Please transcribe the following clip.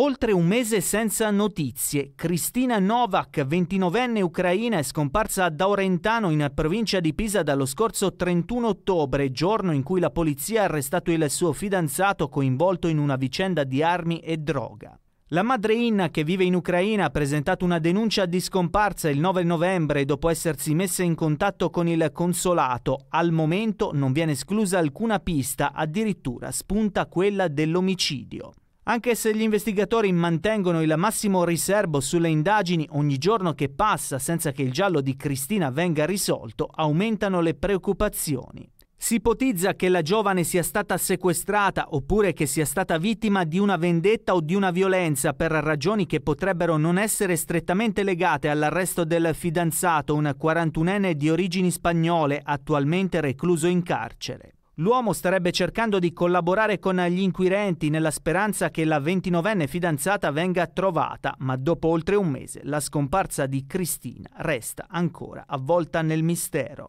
Oltre un mese senza notizie, Cristina Novak, 29enne ucraina, è scomparsa a Orentano in provincia di Pisa dallo scorso 31 ottobre, giorno in cui la polizia ha arrestato il suo fidanzato coinvolto in una vicenda di armi e droga. La madre Inna, che vive in Ucraina, ha presentato una denuncia di scomparsa il 9 novembre dopo essersi messa in contatto con il consolato. Al momento non viene esclusa alcuna pista, addirittura spunta quella dell'omicidio. Anche se gli investigatori mantengono il massimo riservo sulle indagini, ogni giorno che passa senza che il giallo di Cristina venga risolto aumentano le preoccupazioni. Si ipotizza che la giovane sia stata sequestrata oppure che sia stata vittima di una vendetta o di una violenza per ragioni che potrebbero non essere strettamente legate all'arresto del fidanzato, un 41enne di origini spagnole attualmente recluso in carcere. L'uomo starebbe cercando di collaborare con gli inquirenti nella speranza che la 29enne fidanzata venga trovata, ma dopo oltre un mese la scomparsa di Cristina resta ancora avvolta nel mistero.